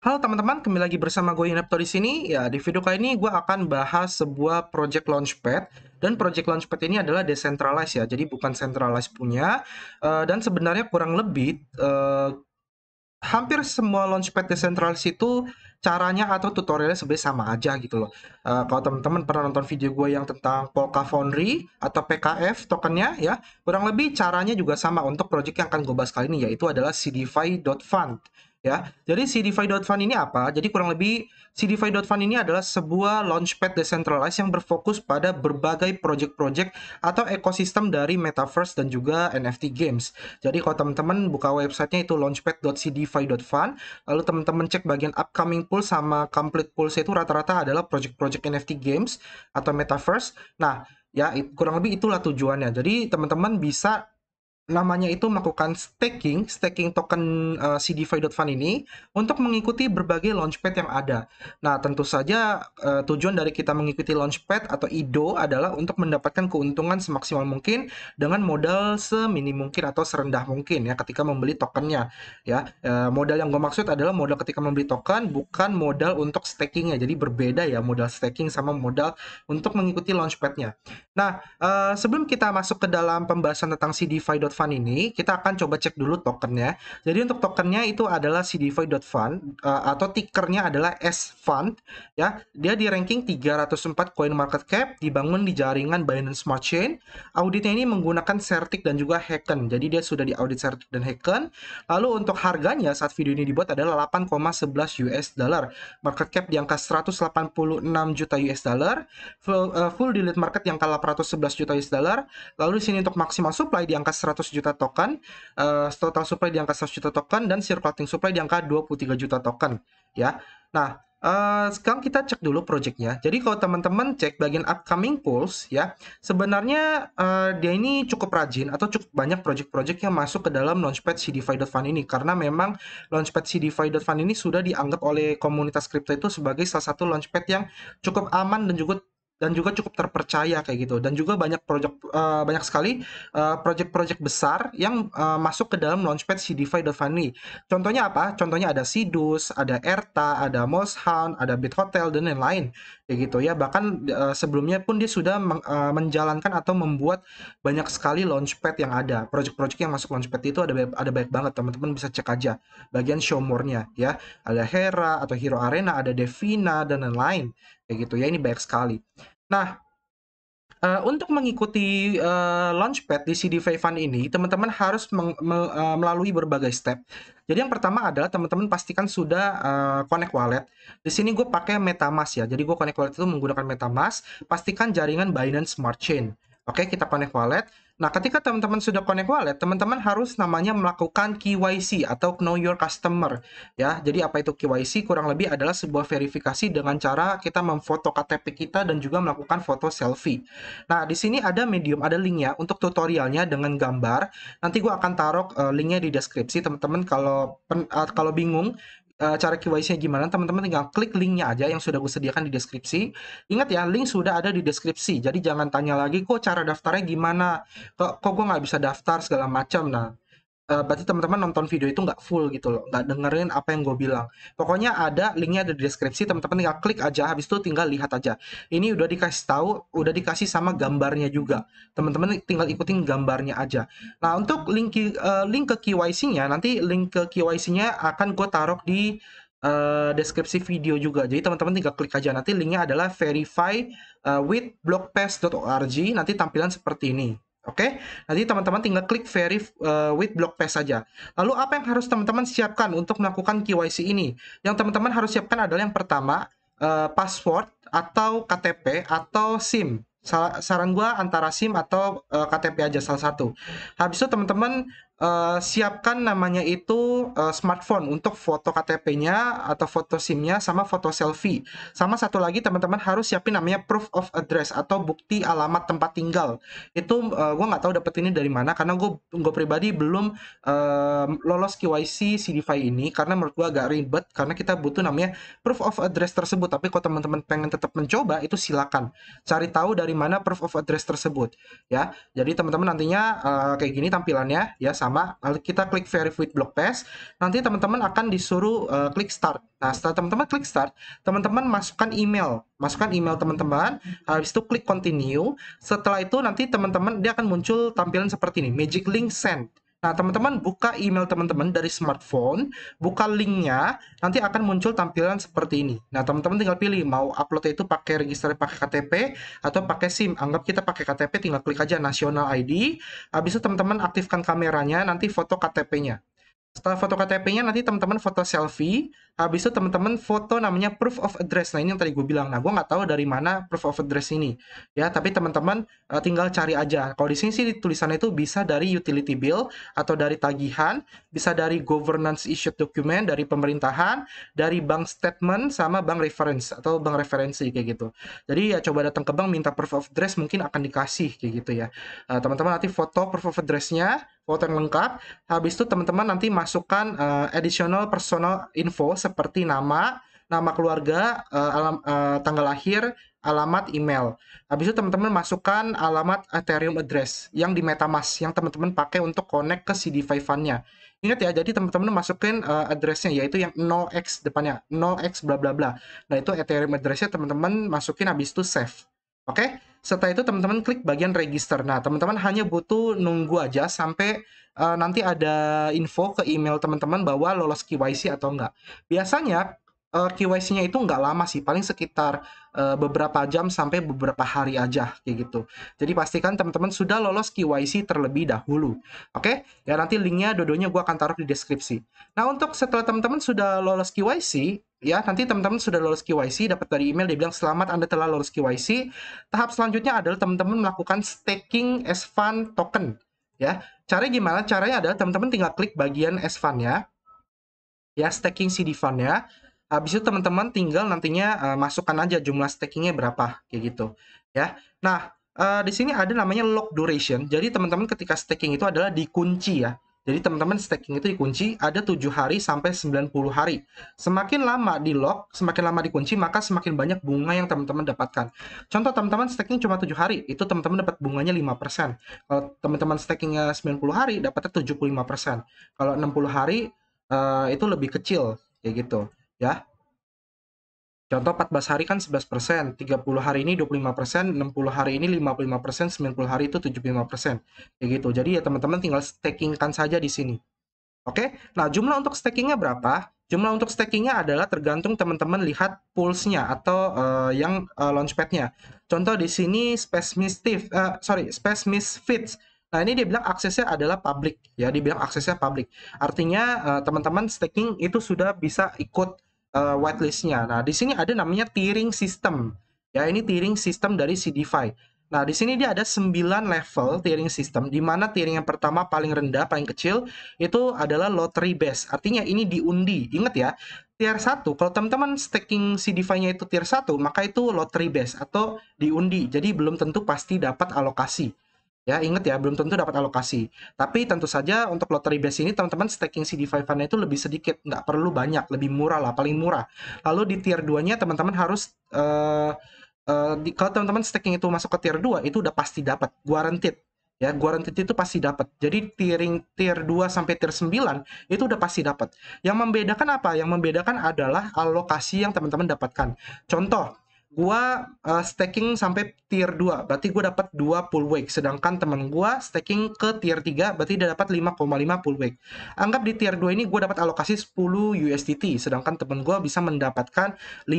Halo teman-teman, kembali lagi bersama gue Inepto di sini. Ya, di video kali ini gue akan bahas sebuah project launchpad dan project launchpad ini adalah decentralized ya, jadi bukan centralized punya. Eh, dan sebenarnya kurang lebih eh, hampir semua launchpad decentralized itu caranya atau tutorialnya sebenarnya sama aja gitu loh. Eh, kalau teman-teman pernah nonton video gue yang tentang Polka Foundry atau PKF tokennya ya, kurang lebih caranya juga sama untuk project yang akan gue bahas kali ini yaitu adalah cdfi.fund ya. Jadi CDFi.fund ini apa? Jadi kurang lebih CDFi.fund ini adalah sebuah launchpad decentralized yang berfokus pada berbagai project-project atau ekosistem dari metaverse dan juga NFT games. Jadi kalau teman-teman buka websitenya itu launchpad.cdfi.fund, lalu teman-teman cek bagian upcoming pool sama complete pool itu rata-rata adalah project-project NFT games atau metaverse. Nah, ya kurang lebih itulah tujuannya. Jadi teman-teman bisa namanya itu melakukan staking, staking token uh, eh, CDFi.fund ini untuk mengikuti berbagai launchpad yang ada. Nah, tentu saja uh, tujuan dari kita mengikuti launchpad atau IDO e adalah untuk mendapatkan keuntungan semaksimal mungkin dengan modal seminim mungkin atau serendah mungkin ya ketika membeli tokennya. Ya, uh, modal yang gue maksud adalah modal ketika membeli token bukan modal untuk stakingnya. Jadi berbeda ya modal staking sama modal untuk mengikuti launchpadnya. Nah, uh, sebelum kita masuk ke dalam pembahasan tentang CDFi.fund fund ini kita akan coba cek dulu tokennya. Jadi untuk tokennya itu adalah cdfi.fund uh, eh, atau tickernya adalah S fund ya. Dia di ranking 304 coin market cap dibangun di jaringan Binance Smart Chain. Auditnya ini menggunakan Certik dan juga Hacken. Jadi dia sudah di audit Certik dan Hacken. Lalu untuk harganya saat video ini dibuat adalah 8,11 US dollar. Market cap di angka 186 juta US dollar. Full, uh, full delete market yang kalah 111 juta US dollar. Lalu di sini untuk maksimal supply di angka 100 100 juta token, uh, total supply di angka 100 juta token, dan circulating supply di angka 23 juta token. ya. Nah, Uh, sekarang kita cek dulu projectnya. Jadi kalau teman-teman cek bagian upcoming pools ya, sebenarnya uh, dia ini cukup rajin atau cukup banyak project-project yang masuk ke dalam Launchpad cd ini karena memang Launchpad cd ini sudah dianggap oleh komunitas kripto itu sebagai salah satu launchpad yang cukup aman dan juga dan juga cukup terpercaya kayak gitu dan juga banyak project uh, eh, banyak sekali uh, eh, project-project besar yang uh, masuk ke dalam launchpad CDFi Delphani. Contohnya apa? Contohnya ada Sidus, ada Erta, ada moshan ada Bit Hotel dan lain-lain kayak gitu ya bahkan uh, sebelumnya pun dia sudah meng, uh, menjalankan atau membuat banyak sekali launchpad yang ada project-project yang masuk launchpad itu ada ada baik banget teman-teman bisa cek aja bagian showmore-nya ya ada Hera atau Hero Arena ada Devina dan lain-lain kayak gitu ya ini banyak sekali nah Uh, untuk mengikuti uh, Launchpad di CD5 ini, teman-teman harus meng, me, uh, melalui berbagai step. Jadi yang pertama adalah teman-teman pastikan sudah uh, connect wallet. Di sini gue pakai MetaMask ya. Jadi gue connect wallet itu menggunakan MetaMask. Pastikan jaringan Binance Smart Chain. Oke, kita connect wallet. Nah, ketika teman-teman sudah connect wallet, teman-teman harus namanya melakukan KYC atau Know Your Customer. Ya, jadi apa itu KYC? Kurang lebih adalah sebuah verifikasi dengan cara kita memfoto KTP kita dan juga melakukan foto selfie. Nah, di sini ada medium, ada linknya untuk tutorialnya dengan gambar. Nanti gue akan taruh eh, linknya di deskripsi, teman-teman. Kalau eh, kalau bingung, uh, cara KYC-nya gimana, teman-teman tinggal klik linknya aja yang sudah gue sediakan di deskripsi. Ingat ya, link sudah ada di deskripsi. Jadi jangan tanya lagi, kok cara daftarnya gimana? Kok, kok gue nggak bisa daftar segala macam. Nah, uh, berarti teman-teman nonton video itu nggak full gitu loh nggak dengerin apa yang gue bilang pokoknya ada linknya ada di deskripsi teman-teman tinggal klik aja habis itu tinggal lihat aja ini udah dikasih tahu udah dikasih sama gambarnya juga teman-teman tinggal ikutin gambarnya aja nah untuk link eh, link ke KYC-nya nanti link ke KYC-nya akan gue taruh di uh, deskripsi video juga. Jadi teman-teman tinggal klik aja nanti linknya adalah verify uh, with blogpass.org nanti tampilan seperti ini. Oke, okay? nanti teman-teman tinggal klik verif uh, with block pass saja. Lalu apa yang harus teman-teman siapkan untuk melakukan KYC ini? Yang teman-teman harus siapkan adalah yang pertama uh, password atau KTP atau SIM. Saran gua antara SIM atau uh, eh, KTP aja salah satu. Habis itu teman-teman Uh, siapkan namanya itu uh, smartphone untuk foto KTP-nya atau foto SIM-nya sama foto selfie. Sama satu lagi teman-teman harus siapin namanya proof of address atau bukti alamat tempat tinggal. Itu uh, eh, gue nggak tahu dapet ini dari mana karena gue gue pribadi belum uh, lolos KYC CDFI ini karena menurut gue agak ribet karena kita butuh namanya proof of address tersebut. Tapi kalau teman-teman pengen tetap mencoba itu silakan cari tahu dari mana proof of address tersebut ya. Jadi teman-teman nantinya uh, kayak gini tampilannya ya sama pertama, lalu kita klik verify with pass. Nanti teman-teman akan disuruh uh, klik start. Nah, setelah teman-teman klik start, teman-teman masukkan email, masukkan email teman-teman, habis itu klik continue. Setelah itu nanti teman-teman dia akan muncul tampilan seperti ini, magic link send. Nah, teman-teman buka email teman-teman dari smartphone, buka linknya, nanti akan muncul tampilan seperti ini. Nah, teman-teman tinggal pilih mau upload itu pakai register pakai KTP atau pakai SIM. Anggap kita pakai KTP, tinggal klik aja National ID. Habis itu teman-teman aktifkan kameranya, nanti foto KTP-nya. Setelah foto KTP-nya, nanti teman-teman foto selfie habis itu teman-teman foto namanya proof of address nah ini yang tadi gue bilang nah gue nggak tahu dari mana proof of address ini ya tapi teman-teman uh, tinggal cari aja kalau di sini sih tulisannya itu bisa dari utility bill atau dari tagihan bisa dari governance issued document dari pemerintahan dari bank statement sama bank reference atau bank referensi kayak gitu jadi ya coba datang ke bank minta proof of address mungkin akan dikasih kayak gitu ya eh, teman-teman uh, nanti foto proof of addressnya foto yang lengkap habis itu teman-teman nanti masukkan uh, additional personal info seperti nama, nama keluarga, uh, alam, uh, tanggal lahir, alamat email. Habis itu teman-teman masukkan alamat Ethereum address yang di MetaMask yang teman-teman pakai untuk connect ke cd fund-nya. Ingat ya, jadi teman-teman masukin uh, address-nya yaitu yang 0x depannya, 0x bla bla bla. Nah, itu Ethereum address-nya teman-teman masukin habis itu save. Oke, okay? setelah itu teman-teman klik bagian register. Nah, teman-teman hanya butuh nunggu aja sampai uh, nanti ada info ke email teman-teman bahwa lolos KYC atau enggak. Biasanya uh, eh, KYC-nya itu enggak lama sih, paling sekitar uh, beberapa jam sampai beberapa hari aja kayak gitu. Jadi pastikan teman-teman sudah lolos KYC terlebih dahulu. Oke, okay? ya nanti linknya dodonya gue akan taruh di deskripsi. Nah untuk setelah teman-teman sudah lolos KYC, ya nanti teman-teman sudah lolos KYC dapat dari email dia bilang selamat Anda telah lolos KYC tahap selanjutnya adalah teman-teman melakukan staking S Fund token ya cara gimana caranya adalah teman-teman tinggal klik bagian S Fund ya ya staking CD Fund ya habis itu teman-teman tinggal nantinya uh, masukkan aja jumlah stakingnya berapa kayak gitu ya nah uh, di sini ada namanya lock duration jadi teman-teman ketika staking itu adalah dikunci ya jadi teman-teman staking itu dikunci ada 7 hari sampai 90 hari. Semakin lama di lock, semakin lama dikunci, maka semakin banyak bunga yang teman-teman dapatkan. Contoh teman-teman staking cuma 7 hari, itu teman-teman dapat bunganya 5%. Kalau teman-teman stakingnya 90 hari, dapatnya 75%. Kalau 60 hari, uh, itu lebih kecil, kayak gitu. ya. Contoh 14 hari kan 11%, 30 hari ini 25%, 60 hari ini 55%, 90 hari itu 75%. Kayak gitu. Jadi ya teman-teman tinggal stakingkan saja di sini. Oke, nah jumlah untuk stakingnya berapa? Jumlah untuk stakingnya adalah tergantung teman-teman lihat pulse-nya atau uh, yang uh, launchpad-nya. Contoh di sini Space Misfits, uh, eh, sorry, Space Misfits Nah, ini dia bilang aksesnya adalah public ya, dibilang aksesnya public. Artinya teman-teman uh, teman -teman staking itu sudah bisa ikut uh, whitelistnya. Nah, di sini ada namanya tiering system. Ya, ini tiering system dari CDFI. Nah, di sini dia ada 9 level tiering system, di mana tiering yang pertama paling rendah, paling kecil, itu adalah lottery base. Artinya ini diundi. Ingat ya, tier 1, kalau teman-teman staking CDFI-nya itu tier 1, maka itu lottery base atau diundi. Jadi belum tentu pasti dapat alokasi. Ya, ingat ya, belum tentu dapat alokasi. Tapi tentu saja untuk lottery base ini teman-teman staking CD5-nya itu lebih sedikit, nggak perlu banyak, lebih murah lah, paling murah. Lalu di tier 2-nya teman-teman harus uh, uh, di, kalau teman-teman staking itu masuk ke tier 2 itu udah pasti dapat, guaranteed. Ya, guaranteed itu pasti dapat. Jadi tiering tier 2 sampai tier 9 itu udah pasti dapat. Yang membedakan apa? Yang membedakan adalah alokasi yang teman-teman dapatkan. Contoh, gua uh, staking sampai tier 2 berarti gua dapat 2 pull wake sedangkan teman gua staking ke tier 3 berarti dia dapat 5,5 pull wake anggap di tier 2 ini gua dapat alokasi 10 USDT sedangkan teman gua bisa mendapatkan 5,5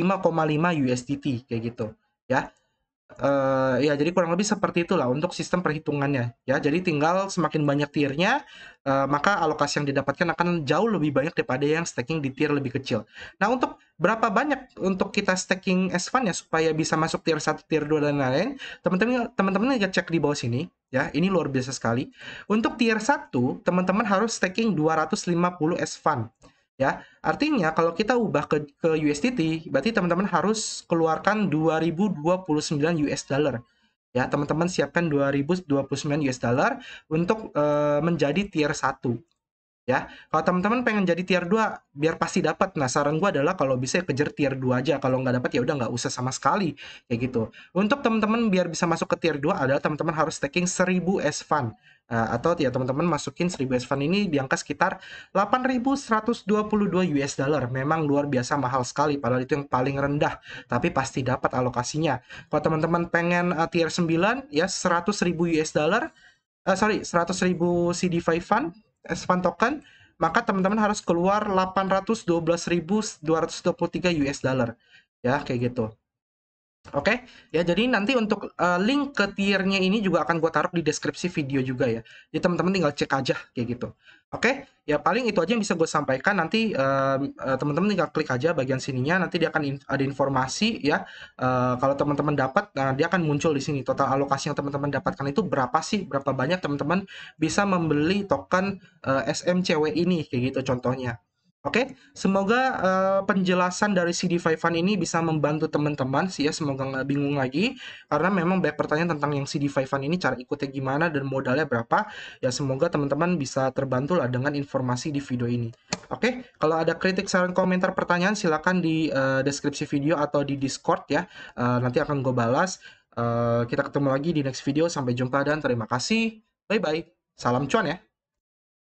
USDT kayak gitu ya uh, ya jadi kurang lebih seperti itulah untuk sistem perhitungannya ya jadi tinggal semakin banyak tiernya uh, maka alokasi yang didapatkan akan jauh lebih banyak daripada yang staking di tier lebih kecil nah untuk berapa banyak untuk kita staking S fund ya supaya bisa masuk tier 1, tier 2 dan lain-lain teman-teman teman cek di bawah sini ya ini luar biasa sekali untuk tier 1 teman-teman harus staking 250 S fund ya. Artinya kalau kita ubah ke, ke USDT, berarti teman-teman harus keluarkan 2029 US dollar. Ya, teman-teman siapkan 2029 US dollar untuk uh, menjadi tier 1 ya. Kalau teman-teman pengen jadi tier 2 biar pasti dapat. Nah, saran gue adalah kalau bisa ya kejar tier 2 aja. Kalau nggak dapat ya udah nggak usah sama sekali kayak gitu. Untuk teman-teman biar bisa masuk ke tier 2 adalah teman-teman harus taking 1000 S fund. Uh, atau ya teman-teman masukin 1000 S fund ini di angka sekitar 8.122 US dollar. Memang luar biasa mahal sekali padahal itu yang paling rendah, tapi pasti dapat alokasinya. Kalau teman-teman pengen uh, tier 9 ya 100.000 US dollar Uh, sorry, 100.000 CD5 fund expand token, maka teman-teman harus keluar 812.223 US dollar. Ya, kayak gitu. Oke, ya jadi nanti untuk uh, link ke tiernya ini juga akan gue taruh di deskripsi video juga ya. Jadi teman-teman tinggal cek aja kayak gitu. Oke, ya paling itu aja yang bisa gue sampaikan. Nanti uh, uh, teman-teman tinggal klik aja bagian sininya. Nanti dia akan in ada informasi ya. Uh, kalau teman-teman dapat, nah dia akan muncul di sini. Total alokasi yang teman-teman dapatkan itu berapa sih? Berapa banyak teman-teman bisa membeli token uh, SMCW ini kayak gitu contohnya. Oke, okay? semoga uh, penjelasan dari CD5 Fund ini bisa membantu teman-teman sih ya, semoga nggak bingung lagi. Karena memang banyak pertanyaan tentang yang CD5 Fund ini, cara ikutnya gimana dan modalnya berapa. Ya semoga teman-teman bisa terbantu lah dengan informasi di video ini. Oke, okay? kalau ada kritik, saran, komentar, pertanyaan silahkan di uh, deskripsi video atau di Discord ya. Uh, nanti akan gue balas. Uh, kita ketemu lagi di next video, sampai jumpa dan terima kasih. Bye-bye. Salam cuan ya.